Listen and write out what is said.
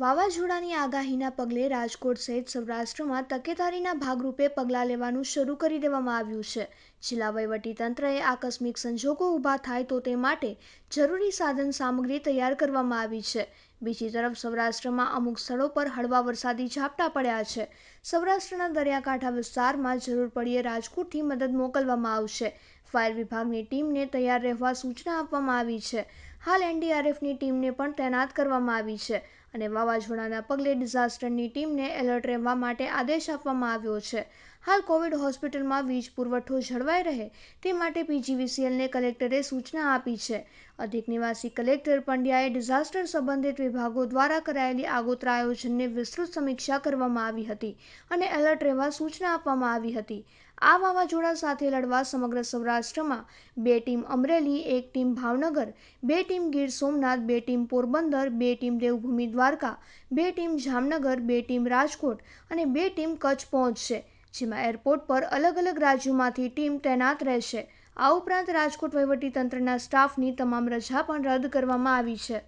વાવાઝોડાની આગાહીના પગલે રાજકોટ સહિત સૌરાષ્ટ્રમાં તકેદારીના ભાગરૂપે પગલાં લેવાનું શરૂ કરી દેવામાં આવ્યું છે જિલ્લા વહીવટીતંત્રએ આકસ્મિક સંજોગો ઊભા થાય તો તે માટે જરૂરી સાધન સામગ્રી તૈયાર કરવામાં આવી છે બીજી તરફ સૌરાષ્ટ્રમાં અમુક સ્થળો પર હળવા વરસાદી ઝાપટા પડ્યા છે સૌરાષ્ટ્રના દરિયાકાંઠા વિસ્તારમાં જરૂર પડીએ રાજકોટથી મદદ મોકલવામાં આવશે ફાયર વિભાગની ટીમને તૈયાર રહેવા સૂચના આપવામાં આવી છે હાલ એનડીઆરએફની ટીમને પણ તૈનાત કરવામાં આવી છે અને વાવાઝોડાના પગલે ડિઝાસ્ટરની ટીમને એલર્ટ રહેવા માટે આદેશ આપવામાં આવ્યો છે હાલ કોવિડ હોસ્પિટલમાં વીજ પુરવઠો જળવાઈ રહે તે માટે પીજીવીસીએલને કલેક્ટરે સૂચના આપી છે અધિક નિવાસી કલેક્ટર પંડ્યાએ ડિઝાસ્ટર સંબંધિત વિભાગો દ્વારા કરાયેલી આગોતરા આયોજનની વિસ્તૃત સમીક્ષા કરવામાં આવી હતી અને એલર્ટ રહેવા સૂચના આપવામાં આવી હતી આ વાવાઝોડા સાથે લડવા સમગ્ર સૌરાષ્ટ્રમાં બે ટીમ અમરેલી એક ટીમ ભાવનગર બે ટીમ ગીર સોમનાથ બે ટીમ પોરબંદર બે ટીમ દેવભૂમિ દ્વારકા બે ટીમ જામનગર બે ટીમ રાજકોટ અને બે ટીમ કચ્છ પહોંચશે જેમાં એરપોર્ટ પર અલગ અલગ રાજ્યોમાંથી ટીમ તૈનાત રહેશે આ ઉપરાંત રાજકોટ વહીવટીતંત્રના સ્ટાફની તમામ રજા પણ રદ કરવામાં આવી છે